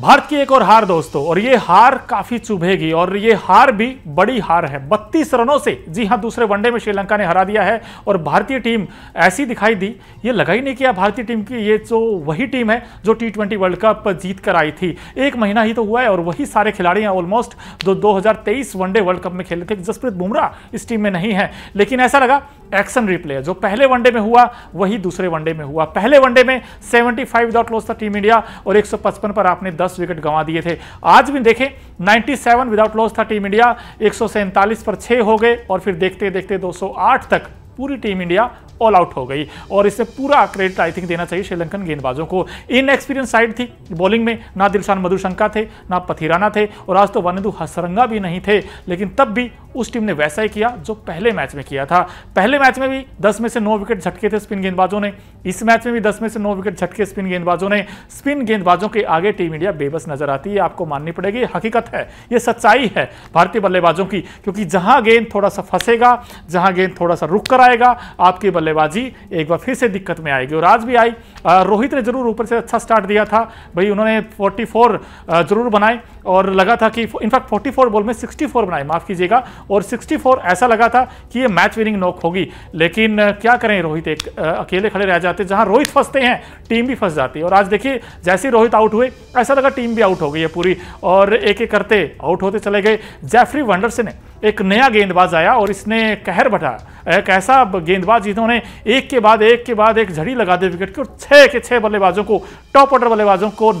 भारत की एक और हार दोस्तों और ये हार काफी चुभेगी और ये हार भी बड़ी हार है बत्तीस रनों से जी हां दूसरे वनडे में श्रीलंका ने हरा दिया है और भारतीय टीम ऐसी दिखाई दी ये लगा ही नहीं किया भारतीय टीम की ये जो वही टीम है जो टी ट्वेंटी वर्ल्ड कप जीत कर आई थी एक महीना ही तो हुआ है और वही सारे खिलाड़ी हैं ऑलमोस्ट जो दो वनडे वर्ल्ड कप में खेले थे जसप्रीत बुमराह इस टीम में नहीं है लेकिन ऐसा लगा एक्शन रिप्ले जो पहले वनडे में हुआ वही दूसरे वनडे में हुआ पहले वनडे में सेवेंटी फाइव विदाउट लॉस था टीम इंडिया और एक पर आपने दस दस विकेट गंवा दिए थे आज भी देखें 97 विदाउट लॉस था टीम इंडिया एक पर छः हो गए और फिर देखते देखते 208 तक पूरी टीम इंडिया ऑल आउट हो गई और इससे पूरा क्रेडिट आई थिंक देना चाहिए श्रीलंकन गेंदबाजों को इन एक्सपीरियंस साइड थी बॉलिंग में ना दिलशान मधुशंका थे ना पथिराना थे और आज तो वनदु हसरंगा भी नहीं थे लेकिन तब भी उस टीम ने वैसा ही किया जो पहले मैच में किया था पहले मैच में भी दस में से नौ विकेट झटके थे स्पिन गेंदबाजों ने इस मैच में भी दस में से नौ विकेट झटके स्पिन गेंदबाजों ने स्पिन गेंदबाजों के आगे टीम इंडिया बेबस नजर आती है आपको माननी पड़ेगी हकीकत है ये सच्चाई है भारतीय बल्लेबाजों की क्योंकि जहां गेंद थोड़ा सा फंसेगा जहां गेंद थोड़ा सा रुक कर आएगा आपकी बल्लेबाजी एक बार फिर से दिक्कत में आएगी और आज भी आई रोहित ने जरूर ऊपर से अच्छा स्टार्ट दिया था भाई उन्होंने 44 जरूर बनाए और लगा था कि इनफैक्ट 44 बॉल में 64 बनाए माफ़ कीजिएगा और 64 ऐसा लगा था कि ये मैच विनिंग नॉक होगी लेकिन क्या करें रोहित एक अकेले खड़े रह जाते जहां रोहित फंसते हैं टीम भी फंस जाती है और आज देखिए जैसे ही रोहित आउट हुए ऐसा लगा टीम भी आउट हो गई है पूरी और एक एक करते आउट होते चले गए जैफरी वंडरसन ने एक नया गेंदबाज आया और इसने कहर बटाया एक ऐसा गेंदबाज जिन्होंने एक के बाद एक के बाद एक झड़ी लगा दी विकेट की और छः के छः बल्लेबाजों को टॉप ऑर्डर बल्लेबाजों को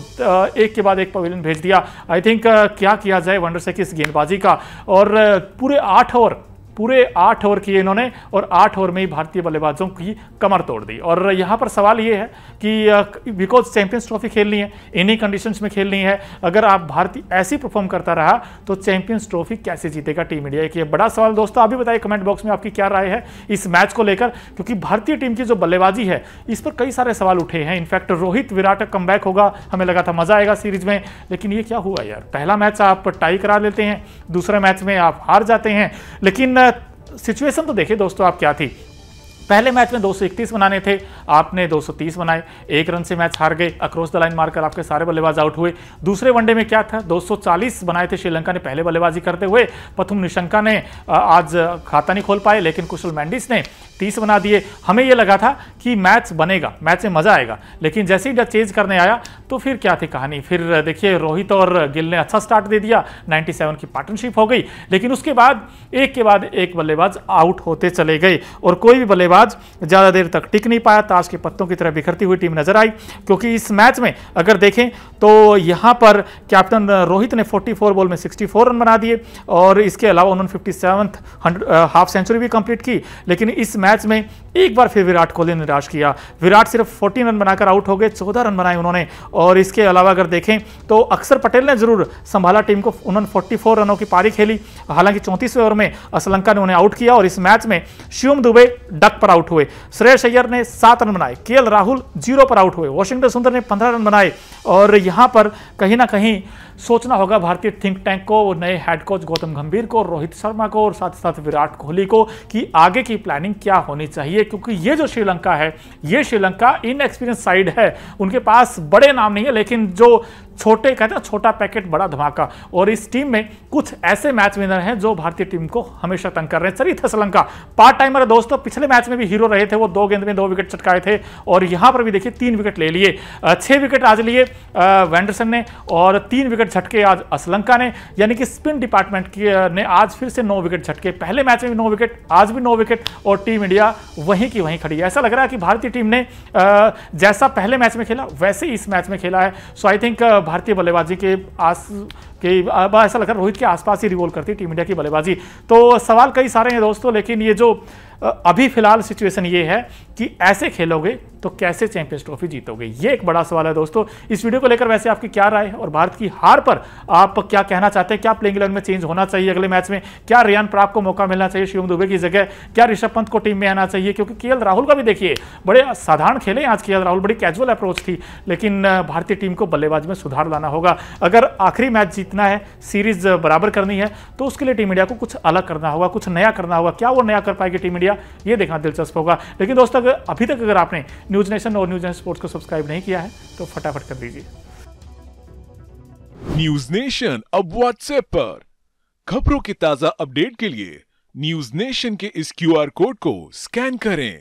एक के बाद एक पवेलियन भेज दिया आई थिंक थिंक uh, क्या किया जाए वंडर से किस गेंदबाजी का और uh, पूरे आठ ओवर पूरे आठ ओवर किए इन्होंने और आठ ओवर में ही भारतीय बल्लेबाजों की कमर तोड़ दी और यहाँ पर सवाल ये है कि बिकॉज चैंपियंस ट्रॉफी खेलनी है इन्हीं कंडीशंस में खेलनी है अगर आप भारतीय ऐसी परफॉर्म करता रहा तो चैंपियंस ट्रॉफी कैसे जीतेगा टीम इंडिया एक ये बड़ा सवाल दोस्तों अभी बताइए कमेंट बॉक्स में आपकी क्या राय है इस मैच को लेकर क्योंकि भारतीय टीम की जो बल्लेबाजी है इस पर कई सारे सवाल उठे हैं इनफैक्ट रोहित विराट कम होगा हमें लगा था मजा आएगा सीरीज में लेकिन ये क्या हुआ यार पहला मैच आप टाई करा लेते हैं दूसरे मैच में आप हार जाते हैं लेकिन सिचुएशन तो देखिए दोस्तों आप क्या थी पहले मैच में 231 बनाने थे आपने 230 बनाए एक रन से मैच हार गए अक्रॉस द लाइन मारकर आपके सारे बल्लेबाज आउट हुए दूसरे वनडे में क्या था 240 बनाए थे श्रीलंका ने पहले बल्लेबाजी करते हुए पथुम निशंका ने आज खाता नहीं खोल पाए लेकिन कुशल मैंडिस ने तीस बना दिए हमें यह लगा था कि मैच बनेगा मैच में मजा आएगा लेकिन जैसे ही डच चेंज करने आया तो फिर क्या थी कहानी फिर देखिए रोहित और गिल ने अच्छा स्टार्ट दे दिया 97 की पार्टनरशिप हो गई लेकिन उसके बाद एक के बाद एक बल्लेबाज आउट होते चले गए और कोई भी बल्लेबाज बल्लेबाज ज़्यादा देर तक टिक नहीं पाया ताश के पत्तों की तरह बिखरती हुई टीम नजर आई क्योंकि इस मैच में अगर देखें तो यहां पर कैप्टन रोहित ने 44 बॉल में 64 रन बना दिए और इसके अलावा उन्होंने फिफ्टी हाफ सेंचुरी भी कंप्लीट की लेकिन इस मैच में एक बार फिर विराट कोहली ने निराश किया विराट सिर्फ 14 रन बनाकर आउट हो गए 14 रन बनाए उन्होंने और इसके अलावा अगर देखें तो अक्सर पटेल ने जरूर संभाला टीम को उन्होंने 44 रनों की पारी खेली हालांकि चौंतीसवें ओवर में असलंका ने उन्हें आउट किया और इस मैच में शिवम दुबे डक पर आउट हुए श्रेयस अय्यर ने सात रन बनाए के राहुल जीरो पर आउट हुए वॉशिंगटन सुंदर ने पंद्रह रन बनाए और यहाँ पर कहीं ना कहीं सोचना होगा भारतीय थिंक टैंक को नए हेड कोच गौतम गंभीर को रोहित शर्मा को और साथ ही साथ विराट कोहली को कि आगे की प्लानिंग क्या होनी चाहिए है क्योंकि ये जो श्रीलंका है ये श्रीलंका इन एक्सपीरियंस साइड है उनके पास बड़े नाम नहीं है लेकिन जो छोटे कहते हैं छोटा पैकेट बड़ा धमाका और इस टीम में कुछ ऐसे मैच विनर हैं जो भारतीय टीम को हमेशा तंग कर रहे हैं चलिए श्रीलंका पार्ट टाइमर दोस्तों पिछले मैच में भी हीरो रहे थे वो दो गेंद में दो विकेट चटकाए थे और यहाँ पर भी देखिए तीन विकेट ले लिए छः विकेट आज लिए वेंडरसन ने और तीन विकेट झटके आज श्रीलंका ने यानी कि स्पिन डिपार्टमेंट की ने आज फिर से नौ विकेट झटके पहले मैच में भी नौ विकेट आज भी नौ विकेट और टीम इंडिया वहीं की वहीं खड़ी है ऐसा लग रहा है कि भारतीय टीम ने जैसा पहले मैच में खेला वैसे ही इस मैच में खेला है सो आई थिंक भारतीय बल्लेबाजी के आस के अब ऐसा लग रहा है रोहित के आसपास ही रिवोल्व करती है टीम इंडिया की बल्लेबाजी तो सवाल कई सारे हैं दोस्तों लेकिन ये जो अभी फिलहाल सिचुएशन ये है कि ऐसे खेलोगे तो कैसे चैंपियंस ट्रॉफी जीतोगे ये एक बड़ा सवाल है दोस्तों इस वीडियो को लेकर वैसे आपकी क्या राय है और भारत की हार पर आप क्या कहना चाहते हैं क्या प्लेइंग इलेवन में चेंज होना चाहिए अगले मैच में क्या रियान प्राप्त को मौका मिलना चाहिए शिवम दुबे की जगह क्या ऋषभ पंत को टीम में आना चाहिए क्योंकि के राहुल का भी देखिए बड़े साधारण खेले आज के राहुल बड़ी कैजुअल अप्रोच थी लेकिन भारतीय टीम को बल्लेबाज में सुधार लाना होगा अगर आखिरी मैच जीतना है सीरीज बराबर करनी है तो उसके लिए टीम इंडिया को कुछ अलग करना होगा कुछ नया करना होगा क्या वो नया कर पाएगी टीम इंडिया दिया ये देखना दिलचस्प होगा लेकिन दोस्तों अगर अभी तक अगर आपने न्यूज नेशन और न्यूज स्पोर्ट्स को सब्सक्राइब नहीं किया है तो फटाफट कर दीजिए न्यूज नेशन अब व्हाट्सएप पर खबरों की ताजा अपडेट के लिए न्यूज नेशन के इस क्यू कोड को स्कैन करें